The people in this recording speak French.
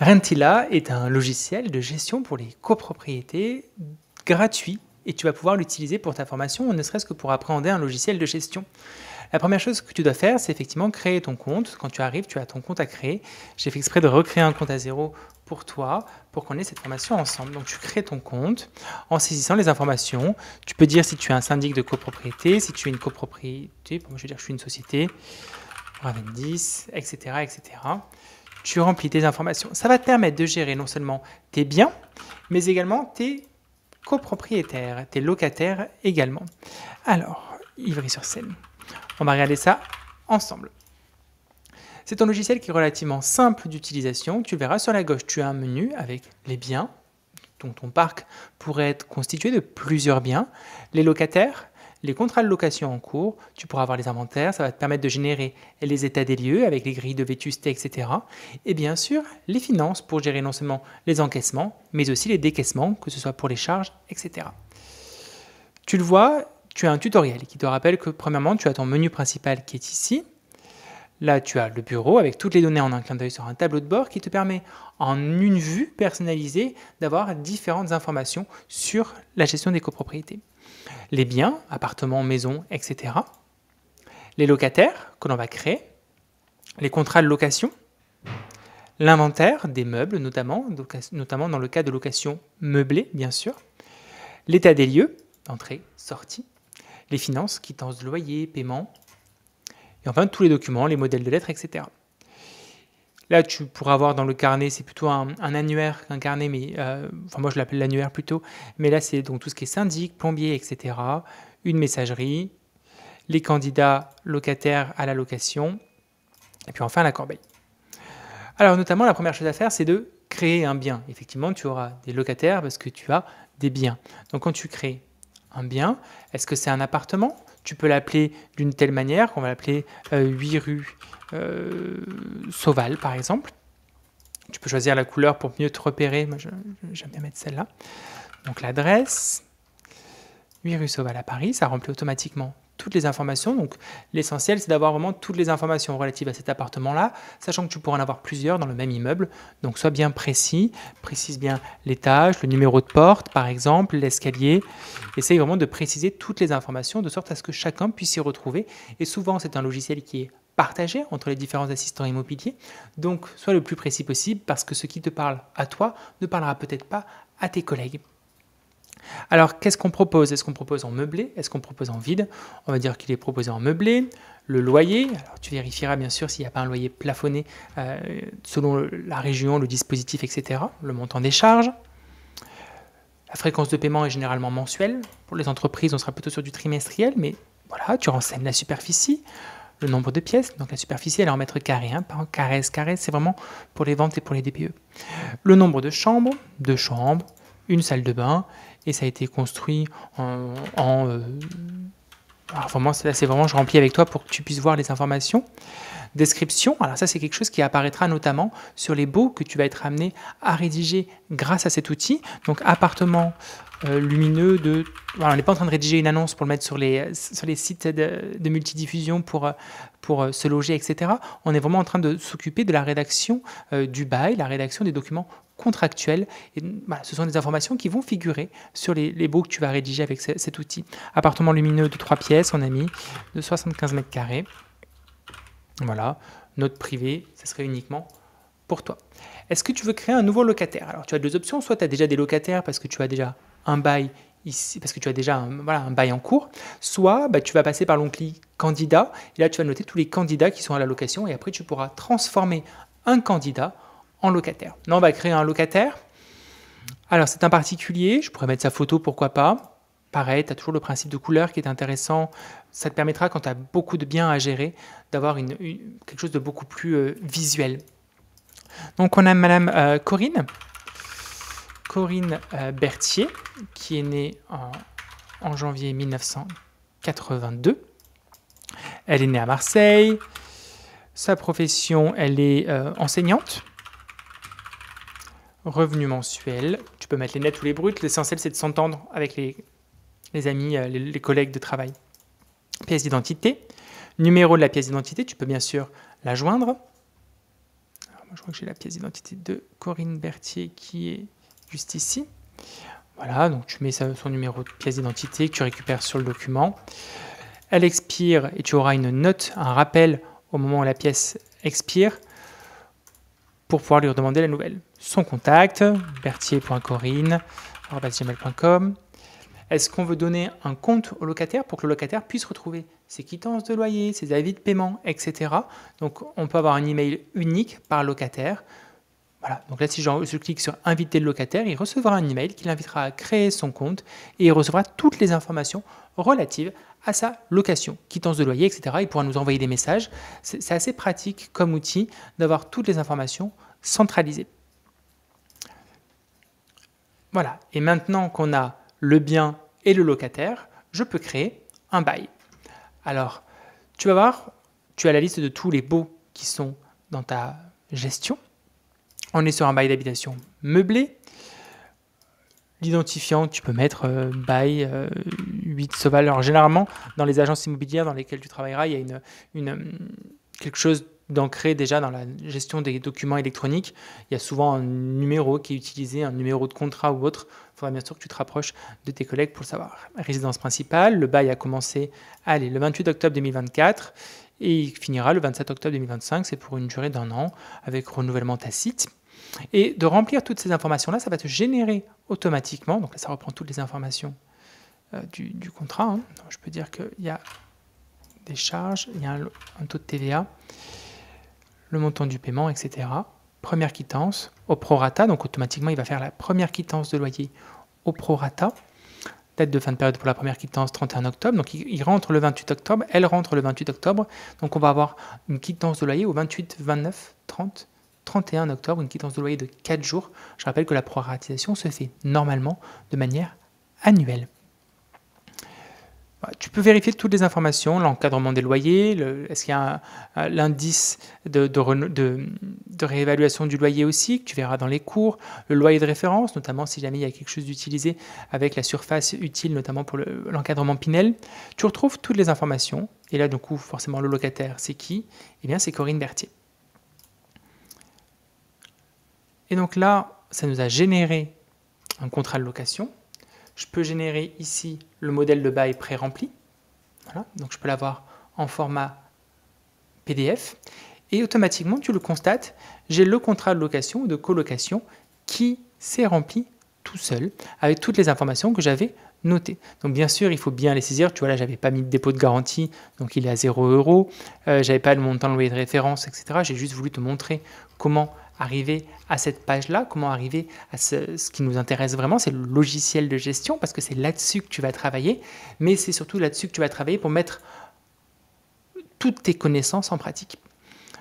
Rentila est un logiciel de gestion pour les copropriétés gratuit et tu vas pouvoir l'utiliser pour ta formation, ne serait-ce que pour appréhender un logiciel de gestion. La première chose que tu dois faire, c'est effectivement créer ton compte. Quand tu arrives, tu as ton compte à créer. J'ai fait exprès de recréer un compte à zéro pour toi, pour qu'on ait cette formation ensemble. Donc tu crées ton compte en saisissant les informations. Tu peux dire si tu es un syndic de copropriété, si tu es une copropriété, moi, je veux dire que je suis une société, Ravendis, 10, etc. etc tu remplis tes informations. Ça va te permettre de gérer non seulement tes biens, mais également tes copropriétaires, tes locataires également. Alors, ivry sur scène. on va regarder ça ensemble. C'est un logiciel qui est relativement simple d'utilisation. Tu verras sur la gauche, tu as un menu avec les biens, dont ton parc pourrait être constitué de plusieurs biens, les locataires, les contrats de location en cours, tu pourras avoir les inventaires, ça va te permettre de générer les états des lieux avec les grilles de vétusté, etc. Et bien sûr, les finances pour gérer non seulement les encaissements, mais aussi les décaissements, que ce soit pour les charges, etc. Tu le vois, tu as un tutoriel qui te rappelle que premièrement, tu as ton menu principal qui est ici. Là, tu as le bureau avec toutes les données en un clin d'œil sur un tableau de bord qui te permet, en une vue personnalisée, d'avoir différentes informations sur la gestion des copropriétés les biens, appartements, maisons, etc. Les locataires que l'on va créer, les contrats de location, l'inventaire des meubles notamment, notamment dans le cas de location meublée bien sûr, l'état des lieux, entrée, sortie, les finances, quittances de loyer, paiement, et enfin tous les documents, les modèles de lettres, etc. Là, tu pourras avoir dans le carnet, c'est plutôt un, annuaire qu'un carnet, mais euh, enfin moi je l'appelle l'annuaire plutôt. Mais là, c'est donc tout ce qui est syndic, plombier, etc. Une messagerie, les candidats locataires à la location, et puis enfin la corbeille. Alors notamment, la première chose à faire, c'est de créer un bien. Effectivement, tu auras des locataires parce que tu as des biens. Donc quand tu crées un bien, est-ce que c'est un appartement tu peux l'appeler d'une telle manière, qu'on va l'appeler 8 euh, rues euh, Sauval par exemple. Tu peux choisir la couleur pour mieux te repérer, moi j'aime bien mettre celle-là. Donc l'adresse, 8 rue Sauval à Paris, ça remplit automatiquement toutes les informations. Donc l'essentiel, c'est d'avoir vraiment toutes les informations relatives à cet appartement-là, sachant que tu pourras en avoir plusieurs dans le même immeuble. Donc sois bien précis, précise bien l'étage, le numéro de porte, par exemple, l'escalier. Essaye vraiment de préciser toutes les informations de sorte à ce que chacun puisse s'y retrouver. Et souvent, c'est un logiciel qui est partagé entre les différents assistants immobiliers. Donc sois le plus précis possible parce que ce qui te parle à toi ne parlera peut-être pas à tes collègues. Alors, qu'est-ce qu'on propose Est-ce qu'on propose en meublé Est-ce qu'on propose en vide On va dire qu'il est proposé en meublé. Le loyer, alors tu vérifieras bien sûr s'il n'y a pas un loyer plafonné euh, selon la région, le dispositif, etc. Le montant des charges. La fréquence de paiement est généralement mensuelle. Pour les entreprises, on sera plutôt sur du trimestriel, mais voilà, tu renseignes la superficie, le nombre de pièces. Donc la superficie, elle est en mètres carrés, hein, pas en carrés, carrés. C'est vraiment pour les ventes et pour les DPE. Le nombre de chambres, deux chambres, une salle de bain et ça a été construit en... alors vraiment, là c'est vraiment, je remplis avec toi pour que tu puisses voir les informations. Description, alors ça c'est quelque chose qui apparaîtra notamment sur les baux que tu vas être amené à rédiger grâce à cet outil. Donc appartement euh, lumineux de... on n'est pas en train de rédiger une annonce pour le mettre sur les, sur les sites de, de multidiffusion pour, pour euh, se loger, etc. On est vraiment en train de s'occuper de la rédaction euh, du bail, la rédaction des documents contractuels. Bah, ce sont des informations qui vont figurer sur les, les baux que tu vas rédiger avec cet outil. Appartement lumineux de trois pièces, on a mis de 75 mètres carrés. Voilà, note privée, ce serait uniquement pour toi. Est-ce que tu veux créer un nouveau locataire Alors tu as deux options, soit tu as déjà des locataires parce que tu as déjà un bail parce que tu as déjà un, bail en cours, soit bah, tu vas passer par l'onglet candidat, là tu vas noter tous les candidats qui sont à la location, et après tu pourras transformer un candidat en locataire. non on va créer un locataire. Alors, c'est un particulier. Je pourrais mettre sa photo, pourquoi pas. Pareil, tu as toujours le principe de couleur qui est intéressant. Ça te permettra, quand tu as beaucoup de biens à gérer, d'avoir quelque chose de beaucoup plus euh, visuel. Donc, on a Madame euh, Corinne. Corinne Bertier, euh, Berthier, qui est née en, janvier 1982. Elle est née à Marseille. Sa profession, elle est enseignante. Revenu mensuel. Tu peux mettre les nets ou les bruts. L'essentiel, c'est de s'entendre avec les, amis, euh, les, collègues de travail. Pièce d'identité. Numéro de la pièce d'identité. Tu peux bien sûr la joindre. je crois que j'ai la pièce d'identité de Corinne Berthier qui est juste ici. Voilà, donc tu mets son numéro de pièce d'identité tu récupères sur le document. Elle expire et tu auras une note, un rappel au moment où la pièce expire pour pouvoir lui redemander la nouvelle son contact, berthier.corinne.com. Est-ce qu'on veut donner un compte au locataire pour que le locataire puisse retrouver ses quittances de loyer, ses avis de paiement, etc. Donc on peut avoir un email unique par locataire. Voilà, donc là si je clique sur inviter le locataire, il recevra un email qui l'invitera à créer son compte et il recevra toutes les informations relatives à sa location, quittance de loyer, etc. Il pourra nous envoyer des messages. C'est assez pratique comme outil d'avoir toutes les informations centralisées. Voilà, et maintenant qu'on a le bien et le locataire, je peux créer un bail. Alors, tu vas voir, tu as la liste de tous les baux qui sont dans ta gestion. On est sur un bail d'habitation meublé. L'identifiant, tu peux mettre euh, bail 8 euh, sauvages. Alors, généralement, dans les agences immobilières dans lesquelles tu travailleras, il y a une quelque chose d'ancré déjà dans la gestion des documents électroniques. Il y a souvent un numéro qui est utilisé, un numéro de contrat ou autre. Il faudra bien sûr que tu te rapproches de tes collègues pour le savoir. Résidence principale, le bail a commencé allez, le 28 octobre 2024 et il finira le 27 octobre 2025. C'est pour une durée d'un an avec renouvellement tacite. Et de remplir toutes ces informations-là, ça va te générer automatiquement, donc là ça reprend toutes les informations euh, du, contrat. Hein. je peux dire qu'il y a charges, il y a un, taux de TVA, le montant du paiement, etc. Première quittance au prorata, donc automatiquement il va faire la première quittance de loyer au prorata. Date de fin de période pour la première quittance 31 octobre, donc il rentre le 28 octobre, elle rentre le 28 octobre, donc on va avoir une quittance de loyer au 28, 29, 30, 31 octobre, une quittance de loyer de 4 jours. Je rappelle que la proratisation se fait normalement de manière annuelle. Tu peux vérifier toutes les informations, l'encadrement des loyers, est-ce qu'il y a l'indice de, de, réévaluation du loyer aussi, que tu verras dans les cours, le loyer de référence, notamment si jamais il y a quelque chose d'utilisé avec la surface utile, notamment pour l'encadrement Pinel. Tu retrouves toutes les informations, et là, du coup, forcément, le locataire, c'est qui Eh bien, c'est Corinne Berthier. Et donc là, ça nous a généré un contrat de location je peux générer ici le modèle de bail pré-rempli. Voilà, donc je peux l'avoir en format PDF. Et automatiquement, tu le constates, j'ai le contrat de location ou de colocation qui s'est rempli tout seul avec toutes les informations que j'avais notées. Donc bien sûr, il faut bien les saisir. Tu vois là, j'avais pas mis de dépôt de garantie, donc il est à 0 euros. Je euh, j'avais pas le montant de loyer de référence, etc. J'ai juste voulu te montrer comment arriver à cette page-là, comment arriver à ce, qui nous intéresse vraiment, c'est le logiciel de gestion, parce que c'est là-dessus que tu vas travailler, mais c'est surtout là-dessus que tu vas travailler pour mettre toutes tes connaissances en pratique.